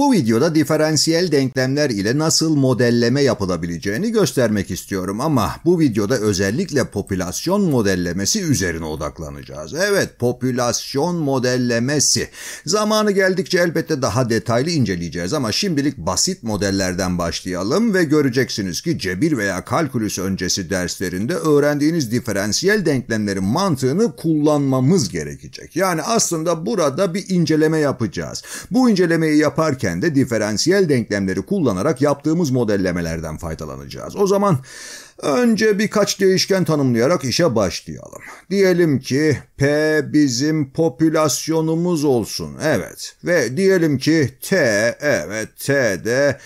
Bu videoda diferansiyel denklemler ile nasıl modelleme yapılabileceğini göstermek istiyorum ama bu videoda özellikle popülasyon modellemesi üzerine odaklanacağız. Evet, popülasyon modellemesi. Zamanı geldikçe elbette daha detaylı inceleyeceğiz ama şimdilik basit modellerden başlayalım ve göreceksiniz ki cebir veya kalkülüs öncesi derslerinde öğrendiğiniz diferansiyel denklemlerin mantığını kullanmamız gerekecek. Yani aslında burada bir inceleme yapacağız. Bu incelemeyi yaparken yaparken de diferansiyel denklemleri kullanarak yaptığımız modellemelerden faydalanacağız. O zaman önce birkaç değişken tanımlayarak işe başlayalım. Diyelim ki P bizim popülasyonumuz olsun. Evet. Ve diyelim ki T, evet T de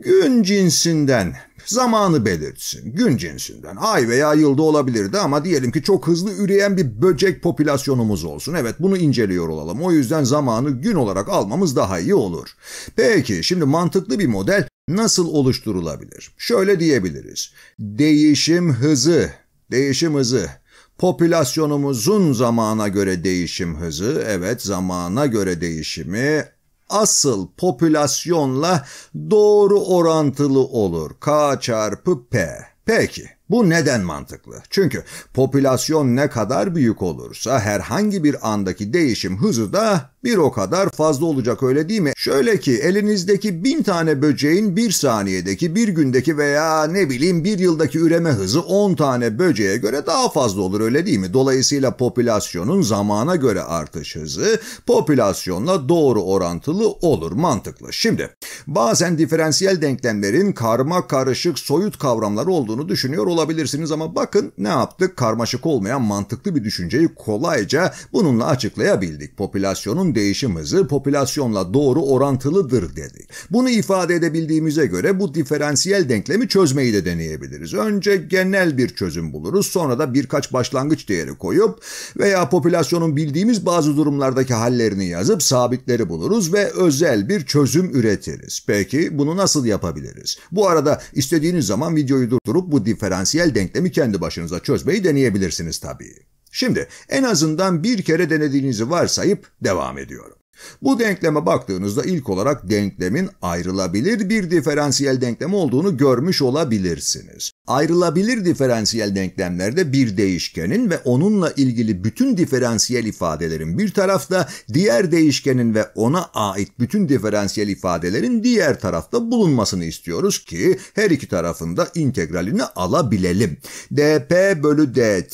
gün cinsinden Zamanı belirtsin. Gün cinsinden. Ay veya yılda olabilirdi ama diyelim ki çok hızlı üreyen bir böcek popülasyonumuz olsun. Evet bunu inceliyor olalım. O yüzden zamanı gün olarak almamız daha iyi olur. Peki şimdi mantıklı bir model nasıl oluşturulabilir? Şöyle diyebiliriz. Değişim hızı. Değişim hızı. Popülasyonumuzun zamana göre değişim hızı, evet zamana göre değişimi asıl popülasyonla doğru orantılı olur. K çarpı P. Peki. Bu neden mantıklı? Çünkü popülasyon ne kadar büyük olursa herhangi bir andaki değişim hızı da bir o kadar fazla olacak öyle değil mi? Şöyle ki elinizdeki bin tane böceğin bir saniyedeki, bir gündeki veya ne bileyim bir yıldaki üreme hızı on tane böceğe göre daha fazla olur öyle değil mi? Dolayısıyla popülasyonun zamana göre artış hızı popülasyonla doğru orantılı olur mantıklı. Şimdi bazen diferansiyel denklemlerin karma karışık soyut kavramlar olduğunu düşünüyor olabilirsiniz ama bakın ne yaptık karmaşık olmayan mantıklı bir düşünceyi kolayca bununla açıklayabildik. Popülasyonun değişim hızı popülasyonla doğru orantılıdır dedik. Bunu ifade edebildiğimize göre bu diferansiyel denklemi çözmeyi de deneyebiliriz. Önce genel bir çözüm buluruz sonra da birkaç başlangıç değeri koyup veya popülasyonun bildiğimiz bazı durumlardaki hallerini yazıp sabitleri buluruz ve özel bir çözüm üretiriz. Peki bunu nasıl yapabiliriz? Bu arada istediğiniz zaman videoyu durdurup bu diferansiyel Potansiyel denklemi kendi başınıza çözmeyi deneyebilirsiniz tabii. Şimdi en azından bir kere denediğinizi varsayıp devam ediyorum. Bu denkleme baktığınızda ilk olarak denklemin ayrılabilir bir diferansiyel denklem olduğunu görmüş olabilirsiniz. Ayrılabilir diferansiyel denklemlerde bir değişkenin ve onunla ilgili bütün diferansiyel ifadelerin bir tarafta, diğer değişkenin ve ona ait bütün diferansiyel ifadelerin diğer tarafta bulunmasını istiyoruz ki her iki tarafında integralini alabilelim. dp bölü dt,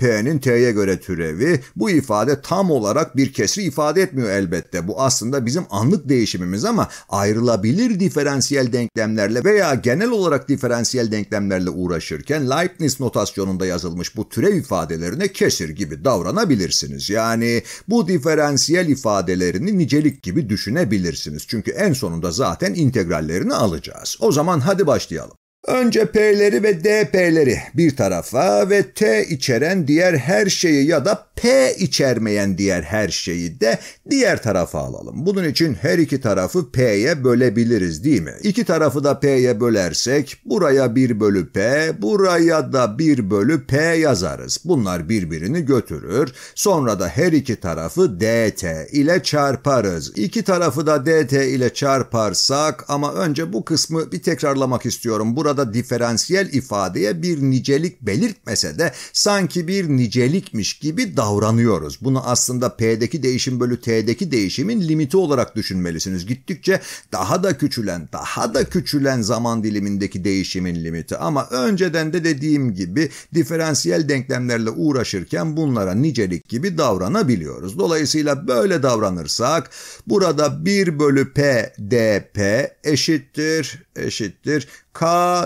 p'nin t'ye göre türevi, bu ifade tam olarak bir kesri ifade etmiyor elbette elbette. Bu aslında bizim anlık değişimimiz ama ayrılabilir diferansiyel denklemlerle veya genel olarak diferansiyel denklemlerle uğraşırken Leibniz notasyonunda yazılmış bu türev ifadelerine kesir gibi davranabilirsiniz. Yani bu diferansiyel ifadelerini nicelik gibi düşünebilirsiniz. Çünkü en sonunda zaten integrallerini alacağız. O zaman hadi başlayalım. Önce P'leri ve DP'leri bir tarafa ve T içeren diğer her şeyi ya da P içermeyen diğer her şeyi de diğer tarafa alalım. Bunun için her iki tarafı P'ye bölebiliriz değil mi? İki tarafı da P'ye bölersek buraya 1 bölü P, buraya da 1 bölü P yazarız. Bunlar birbirini götürür. Sonra da her iki tarafı DT ile çarparız. İki tarafı da DT ile çarparsak ama önce bu kısmı bir tekrarlamak istiyorum. burada burada diferansiyel ifadeye bir nicelik belirtmese de sanki bir nicelikmiş gibi davranıyoruz. Bunu aslında P'deki değişim bölü T'deki değişimin limiti olarak düşünmelisiniz. Gittikçe daha da küçülen, daha da küçülen zaman dilimindeki değişimin limiti. Ama önceden de dediğim gibi diferansiyel denklemlerle uğraşırken bunlara nicelik gibi davranabiliyoruz. Dolayısıyla böyle davranırsak burada 1 bölü P dp eşittir eşittir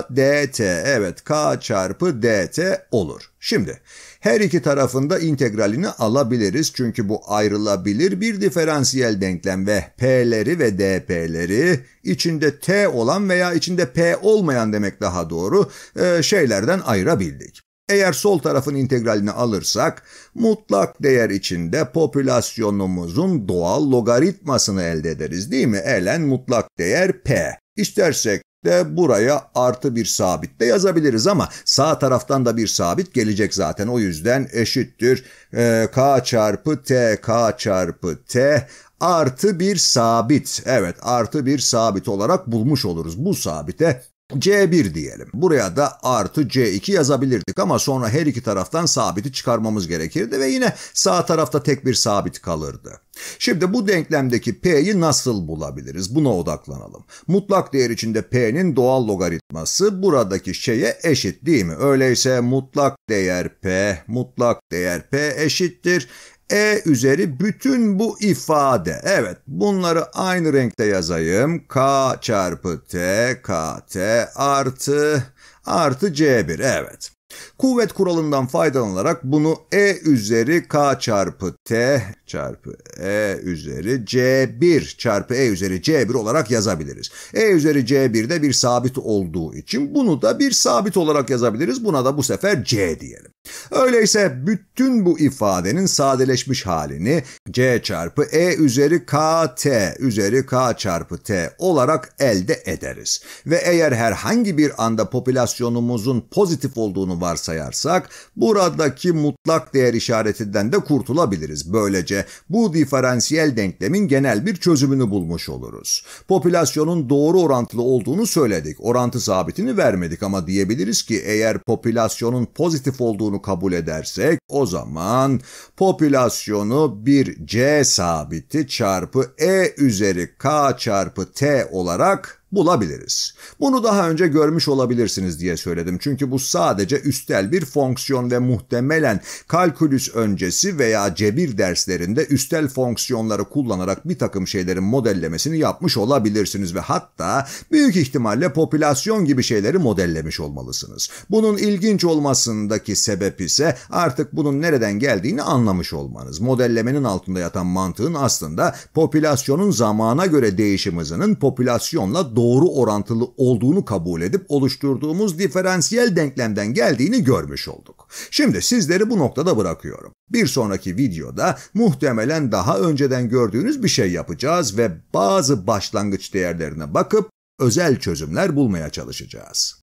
Kdt evet k çarpı dt olur. Şimdi her iki tarafında integralini alabiliriz çünkü bu ayrılabilir bir diferansiyel denklem ve p'leri ve dp'leri içinde t olan veya içinde p olmayan demek daha doğru e, şeylerden ayırabildik. Eğer sol tarafın integralini alırsak mutlak değer içinde popülasyonumuzun doğal logaritmasını elde ederiz değil mi? Elen mutlak değer p. İstersek de buraya artı bir sabit de yazabiliriz ama sağ taraftan da bir sabit gelecek zaten. O yüzden eşittir e, k çarpı t k çarpı t artı bir sabit. Evet artı bir sabit olarak bulmuş oluruz. Bu sabite C1 diyelim. Buraya da artı C2 yazabilirdik ama sonra her iki taraftan sabiti çıkarmamız gerekirdi ve yine sağ tarafta tek bir sabit kalırdı. Şimdi bu denklemdeki P'yi nasıl bulabiliriz? Buna odaklanalım. Mutlak değer içinde P'nin doğal logaritması buradaki şeye eşit değil mi? Öyleyse mutlak değer P, mutlak değer P eşittir. E üzeri bütün bu ifade. Evet bunları aynı renkte yazayım. K çarpı T, KT artı, artı C1. Evet. Kuvvet kuralından faydalanarak bunu E üzeri K çarpı T çarpı E üzeri C1 çarpı E üzeri C1 olarak yazabiliriz. E üzeri C1 de bir sabit olduğu için bunu da bir sabit olarak yazabiliriz. Buna da bu sefer C diyelim. Öyleyse bütün bu ifadenin sadeleşmiş halini c çarpı e üzeri kt üzeri k çarpı t olarak elde ederiz. Ve eğer herhangi bir anda popülasyonumuzun pozitif olduğunu varsayarsak buradaki mutlak değer işaretinden de kurtulabiliriz. Böylece bu diferansiyel denklemin genel bir çözümünü bulmuş oluruz. Popülasyonun doğru orantılı olduğunu söyledik. Orantı sabitini vermedik ama diyebiliriz ki eğer popülasyonun pozitif olduğunu olduğunu kabul edersek o zaman popülasyonu bir C sabiti çarpı E üzeri K çarpı T olarak bulabiliriz. Bunu daha önce görmüş olabilirsiniz diye söyledim. Çünkü bu sadece üstel bir fonksiyon ve muhtemelen kalkülüs öncesi veya cebir derslerinde üstel fonksiyonları kullanarak bir takım şeylerin modellemesini yapmış olabilirsiniz ve hatta büyük ihtimalle popülasyon gibi şeyleri modellemiş olmalısınız. Bunun ilginç olmasındaki sebep ise artık bunun nereden geldiğini anlamış olmanız. Modellemenin altında yatan mantığın aslında popülasyonun zamana göre değişim hızının popülasyonla doğru orantılı olduğunu kabul edip oluşturduğumuz diferansiyel denklemden geldiğini görmüş olduk. Şimdi sizleri bu noktada bırakıyorum. Bir sonraki videoda muhtemelen daha önceden gördüğünüz bir şey yapacağız ve bazı başlangıç değerlerine bakıp özel çözümler bulmaya çalışacağız.